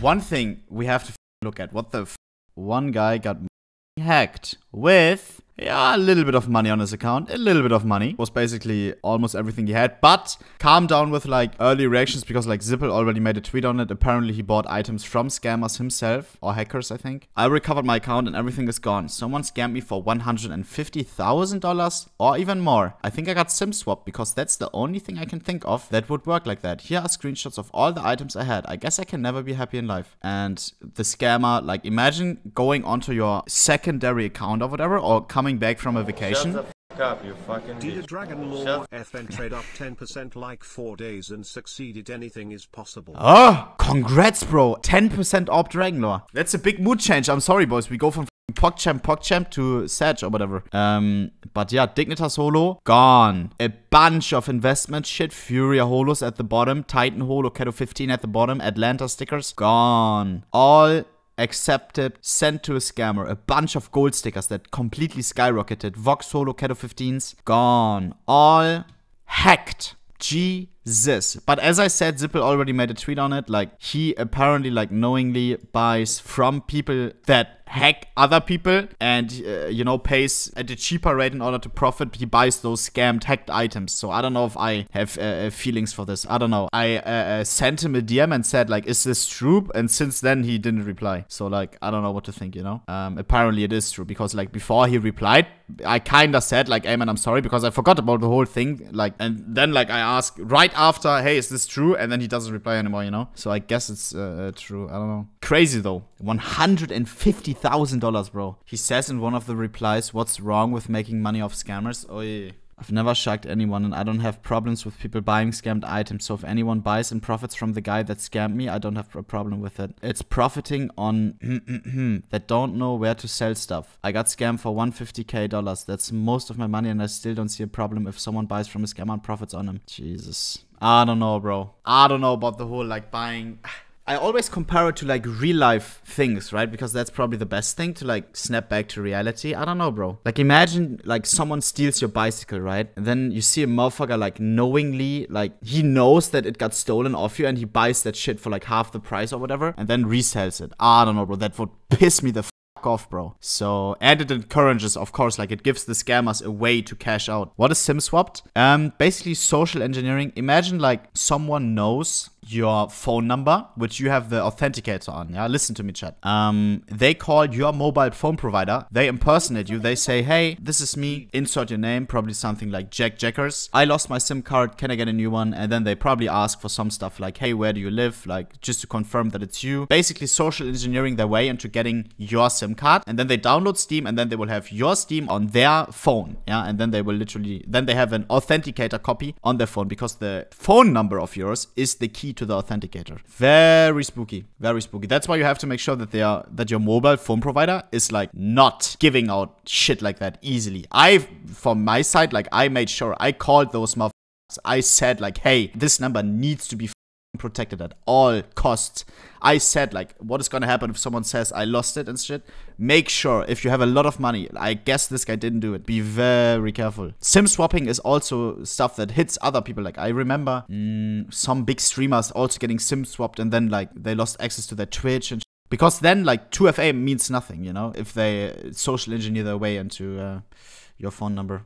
One thing we have to look at. What the one guy got hacked with yeah, a little bit of money on his account. A little bit of money. Was basically almost everything he had. But calm down with like early reactions because like Zippel already made a tweet on it. Apparently he bought items from scammers himself or hackers, I think. I recovered my account and everything is gone. Someone scammed me for $150,000 or even more. I think I got sim swap because that's the only thing I can think of that would work like that. Here are screenshots of all the items I had. I guess I can never be happy in life. And the scammer, like imagine going onto your secondary account or whatever or coming coming back from a vacation? Up, you fucking Did a Dragon Lore FN trade up 10% like 4 days and succeeded anything is possible. Oh, congrats bro. 10% up Dragon Lore. That's a big mood change. I'm sorry boys. We go from PogChamp, PogChamp to Sag or whatever. Um, but yeah, Dignitas Holo, gone. A bunch of investment shit. Furia Holos at the bottom. Titan Holo, Kato 15 at the bottom. Atlanta stickers, gone. All accepted, sent to a scammer, a bunch of gold stickers that completely skyrocketed, Vox Solo Keto 15s, gone, all hacked. G this. But as I said, Zippel already made a tweet on it. Like he apparently like knowingly buys from people that hack other people and uh, you know pays at a cheaper rate in order to profit he buys those scammed hacked items so i don't know if i have uh, uh feelings for this i don't know i uh, uh sent him a dm and said like is this true and since then he didn't reply so like i don't know what to think you know um, apparently it is true because like before he replied i kinda said like hey man i'm sorry because i forgot about the whole thing like and then like i asked right after, hey, is this true? And then he doesn't reply anymore, you know? So I guess it's uh, uh true. I don't know. Crazy though. $150,000, bro. He says in one of the replies, what's wrong with making money off scammers? yeah. I've never shagged anyone and I don't have problems with people buying scammed items. So if anyone buys and profits from the guy that scammed me, I don't have a problem with it. It's profiting on that don't know where to sell stuff. I got scammed for 150k dollars. That's most of my money and I still don't see a problem if someone buys from a scammer and profits on him. Jesus. I don't know, bro. I don't know about the whole like buying. I always compare it to like real life things, right? Because that's probably the best thing to like snap back to reality. I don't know, bro. Like imagine like someone steals your bicycle, right? And then you see a motherfucker like knowingly, like he knows that it got stolen off you and he buys that shit for like half the price or whatever and then resells it. I don't know, bro. That would piss me the off, bro. So, and it encourages, of course, like it gives the scammers a way to cash out. What is SIM swapped? Um, basically social engineering. Imagine like someone knows your phone number, which you have the authenticator on. Yeah, listen to me, chat. Um, they call your mobile phone provider. They impersonate you. They say, "Hey, this is me. Insert your name, probably something like Jack Jackers. I lost my SIM card. Can I get a new one?" And then they probably ask for some stuff like, "Hey, where do you live?" Like just to confirm that it's you. Basically, social engineering their way into getting your SIM card, and then they download Steam, and then they will have your Steam on their phone. Yeah, and then they will literally then they have an authenticator copy on their phone because the phone number of yours is the key to the authenticator. Very spooky, very spooky. That's why you have to make sure that they are that your mobile phone provider is like not giving out shit like that easily. I, from my side, like I made sure I called those motherfuckers. I said like, hey, this number needs to be protected at all costs. I said like what is gonna happen if someone says I lost it and shit. Make sure if you have a lot of money, I guess this guy didn't do it. Be very careful. Sim swapping is also stuff that hits other people. Like I remember mm, some big streamers also getting sim swapped and then like they lost access to their Twitch and because then like 2FA means nothing, you know, if they social engineer their way into uh, your phone number.